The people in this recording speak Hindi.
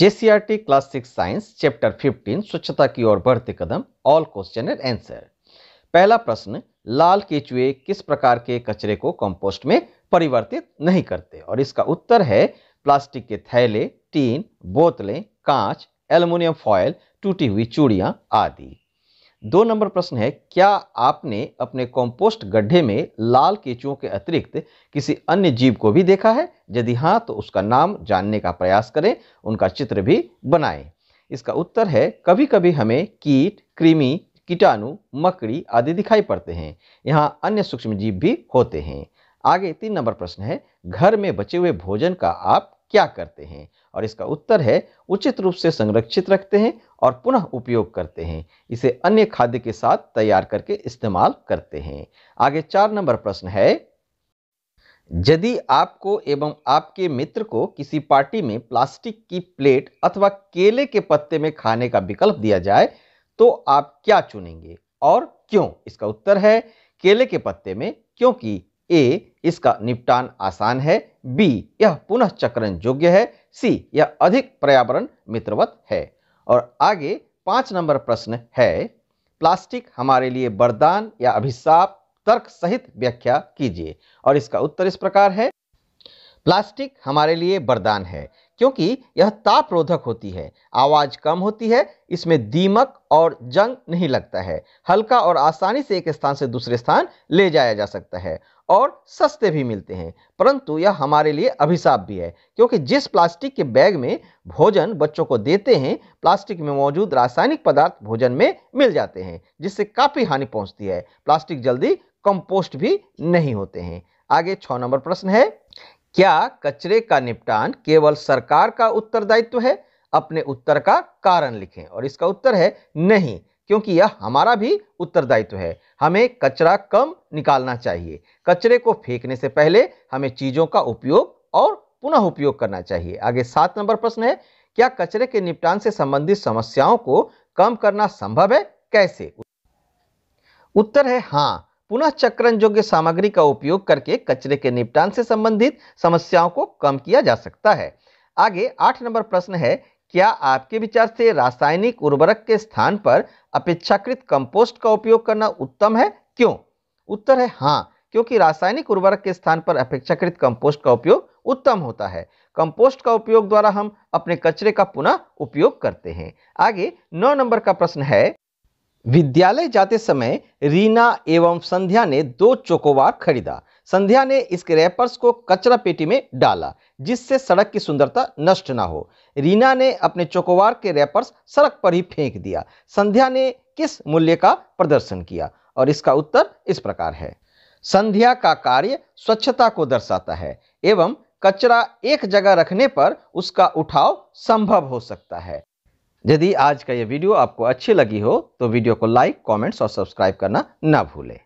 JCERT class six science chapter 15 स्वच्छता की ओर बढ़ते कदम ऑल क्वेश्चन एंड आंसर पहला प्रश्न लाल केचुए किस प्रकार के कचरे को कंपोस्ट में परिवर्तित नहीं करते और इसका उत्तर है प्लास्टिक के थैले टीन बोतलें कांच एल्युमिनियम फॉयल टूटी हुई चूड़ियां आदि दो नंबर प्रश्न है क्या आपने अपने कंपोस्ट गड्ढे में लाल केचुओं के अतिरिक्त किसी अन्य जीव को भी देखा है यदि हाँ तो उसका नाम जानने का प्रयास करें उनका चित्र भी बनाएं इसका उत्तर है कभी कभी हमें कीट कृमि कीटाणु मकड़ी आदि दिखाई पड़ते हैं यहाँ अन्य सूक्ष्म जीव भी होते हैं आगे तीन नंबर प्रश्न है घर में बचे हुए भोजन का आप क्या करते हैं और इसका उत्तर है उचित रूप से संरक्षित रखते हैं और पुनः उपयोग करते हैं इसे अन्य खाद्य के साथ तैयार करके इस्तेमाल करते हैं आगे चार नंबर प्रश्न है यदि आपको एवं आपके मित्र को किसी पार्टी में प्लास्टिक की प्लेट अथवा केले के पत्ते में खाने का विकल्प दिया जाए तो आप क्या चुनेंगे और क्यों इसका उत्तर है केले के पत्ते में क्योंकि ए इसका निपटान आसान है बी यह पुनः चक्रण योग्य है सी यह अधिक पर्यावरण मित्रवत है और आगे पांच नंबर प्रश्न है प्लास्टिक हमारे लिए वरदान या अभिशाप तर्क सहित व्याख्या कीजिए और इसका उत्तर इस प्रकार है प्लास्टिक हमारे लिए वरदान है क्योंकि यह ताप रोधक होती है आवाज़ कम होती है इसमें दीमक और जंग नहीं लगता है हल्का और आसानी से एक स्थान से दूसरे स्थान ले जाया जा सकता है और सस्ते भी मिलते हैं परंतु यह हमारे लिए अभिशाप भी है क्योंकि जिस प्लास्टिक के बैग में भोजन बच्चों को देते हैं प्लास्टिक में मौजूद रासायनिक पदार्थ भोजन में मिल जाते हैं जिससे काफ़ी हानि पहुंचती है प्लास्टिक जल्दी कंपोस्ट भी नहीं होते हैं आगे छः नंबर प्रश्न है क्या कचरे का निपटान केवल सरकार का उत्तरदायित्व है अपने उत्तर का कारण लिखें और इसका उत्तर है नहीं क्योंकि यह हमारा भी उत्तरदायित्व है हमें कचरा कम निकालना चाहिए कचरे को फेंकने से पहले हमें चीज़ों का उपयोग और पुनः उपयोग करना चाहिए आगे सात नंबर प्रश्न है क्या कचरे के निपटान से संबंधित समस्याओं को कम करना संभव है कैसे उत्तर है हाँ पुनः चक्रण योग्य सामग्री का उपयोग करके कचरे के निपटान से संबंधित समस्याओं को कम किया जा सकता है आगे आठ नंबर प्रश्न है क्या आपके विचार से रासायनिक उर्वरक के स्थान पर अपेक्षाकृत कंपोस्ट का उपयोग करना उत्तम है क्यों उत्तर है हाँ क्योंकि रासायनिक उर्वरक के स्थान पर अपेक्षाकृत कंपोस्ट का उपयोग उत्तम होता है कंपोस्ट का उपयोग द्वारा हम अपने कचरे का पुनः उपयोग करते हैं आगे नौ नंबर का प्रश्न है विद्यालय जाते समय रीना एवं संध्या ने दो चोकोबार खरीदा संध्या ने इसके रैपर्स को कचरा पेटी में डाला जिससे सड़क की सुंदरता नष्ट ना हो रीना ने अपने चोकोवार के रैपर्स सड़क पर ही फेंक दिया संध्या ने किस मूल्य का प्रदर्शन किया और इसका उत्तर इस प्रकार है संध्या का कार्य स्वच्छता को दर्शाता है एवं कचरा एक जगह रखने पर उसका उठाव संभव हो सकता है यदि आज का यह वीडियो आपको अच्छी लगी हो तो वीडियो को लाइक कमेंट्स और सब्सक्राइब करना ना भूलें